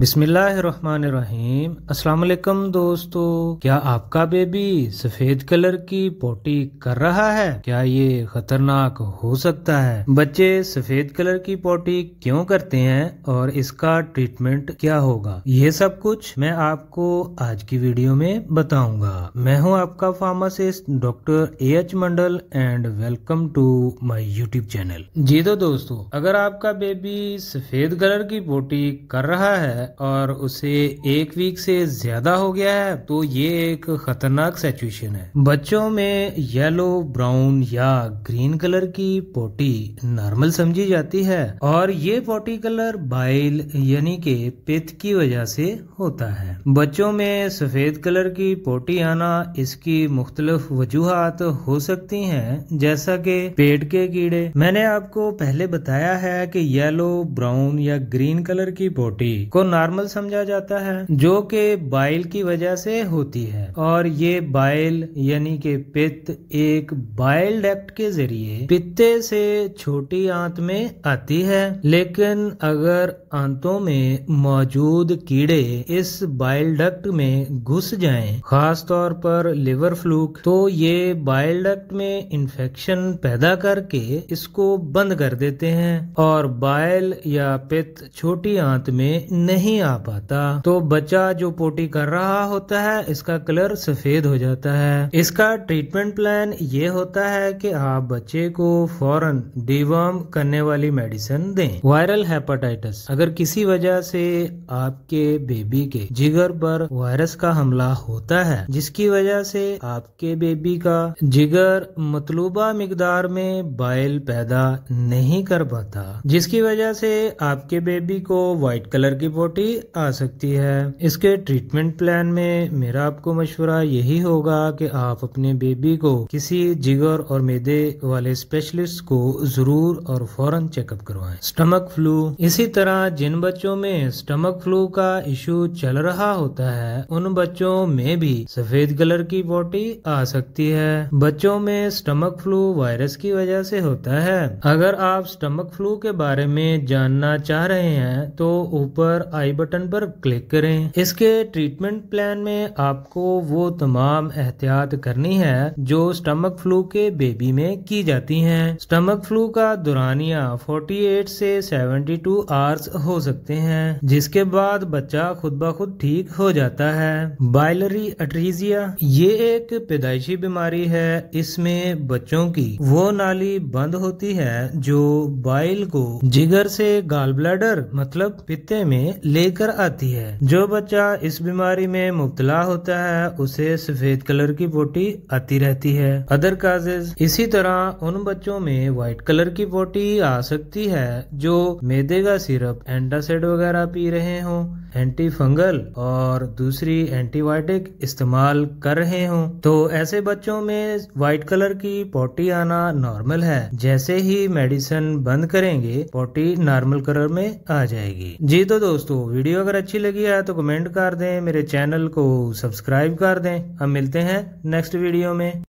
बिस्मिल्लाहिर्रहमानिर्रहीम अस्सलाम वालेकुम दोस्तों क्या आपका बेबी सफेद कलर की पोटी कर रहा है क्या ये खतरनाक हो सकता है बच्चे सफेद कलर की पोटी क्यों करते हैं और इसका ट्रीटमेंट क्या होगा ये सब कुछ मैं आपको आज की वीडियो में बताऊंगा मैं हूं आपका pharmacist doctor A H Mandal and welcome to my YouTube channel जी तो दोस्तों अगर आपका बेबी सफेद कलर की पोटी कर रहा है और उसे एक वीक से ज्यादा हो गया है तो ये एक खतरनाक सिचुएशन है बच्चों में येलो ब्राउन या ग्रीन कलर की पोटी नॉर्मल समझी जाती है और ये पोटी कलर बाइल यानी के पित्त की वजह से होता है बच्चों में सफेद कलर की पोटी आना इसकी मुख्तलिफ वजूहत हो सकती हैं जैसा कि पेट के कीड़े मैंने आपको पहले बताया है कि येलो ब्राउन या ग्रीन कलर की पोटी को नॉर्मल समझा जाता है जो कि बाइल की वजह से होती है और ये बाइल यानी कि पित्त एक बाइल डक्ट के जरिए पित्ते से छोटी आंत में आती है लेकिन अगर आंतों में मौजूद कीड़े इस बाइल डक्ट में घुस जाएं, खास तौर पर लिवर फ्लूक तो ये बाइल डक्ट में इन्फेक्शन पैदा करके इसको बंद कर देते हैं और बाइल या पित्त छोटी आंत में नहीं नहीं आ पाता तो बच्चा जो पोटी कर रहा होता है इसका कलर सफेद हो जाता है इसका ट्रीटमेंट प्लान ये होता है कि आप बच्चे को फौरन डिवर्म करने वाली मेडिसिन दें वायरल हेपेटाइटिस अगर किसी वजह से आपके बेबी के जिगर पर वायरस का हमला होता है जिसकी वजह से आपके बेबी का जिगर मतलूबा मकदार में बाइल पैदा नहीं कर पाता जिसकी वजह से आपके बेबी को व्हाइट कलर की पोटी प्रॉपर्टी आ सकती है इसके ट्रीटमेंट प्लान में मेरा आपको मशवरा यही होगा कि आप अपने बेबी को किसी जिगर और मैदे वाले स्पेशलिस्ट को जरूर और फौरन चेकअप करवाएं स्टमक फ्लू इसी तरह जिन बच्चों में स्टमक फ्लू का इशू चल रहा होता है उन बच्चों में भी सफेद कलर की बॉटी आ सकती है बच्चों में स्टमक फ्लू वायरस की वजह से होता है अगर आप स्टमक फ्लू के बारे में जानना चाह रहे हैं तो ऊपर आई बटन पर क्लिक करें इसके ट्रीटमेंट प्लान में आपको वो तमाम एहतियात करनी है जो स्टमक फ्लू के बेबी में की जाती है स्टमक फ्लू का दुरानिया 48 से 72 आवर्स हो सकते हैं जिसके बाद बच्चा खुद ब खुद ठीक हो जाता है बाइलरी अट्रीजिया ये एक पैदाइशी बीमारी है इसमें बच्चों की वो नाली बंद होती है जो बाइल को जिगर से गाल ब्लैडर मतलब पित्ते में लेकर आती है जो बच्चा इस बीमारी में मुबतला होता है उसे सफेद कलर की पोटी आती रहती है अदर काजेज इसी तरह उन बच्चों में व्हाइट कलर की पोटी आ सकती है जो मेदे का सिरप एंटासिड वगैरह पी रहे हो एंटी फंगल और दूसरी एंटीबायोटिक इस्तेमाल कर रहे हो तो ऐसे बच्चों में व्हाइट कलर की पोटी आना नॉर्मल है जैसे ही मेडिसिन बंद करेंगे पोटी नॉर्मल कलर में आ जाएगी जी तो दोस्तों वीडियो अगर अच्छी लगी है तो कमेंट कर दें मेरे चैनल को सब्सक्राइब कर दें हम मिलते हैं नेक्स्ट वीडियो में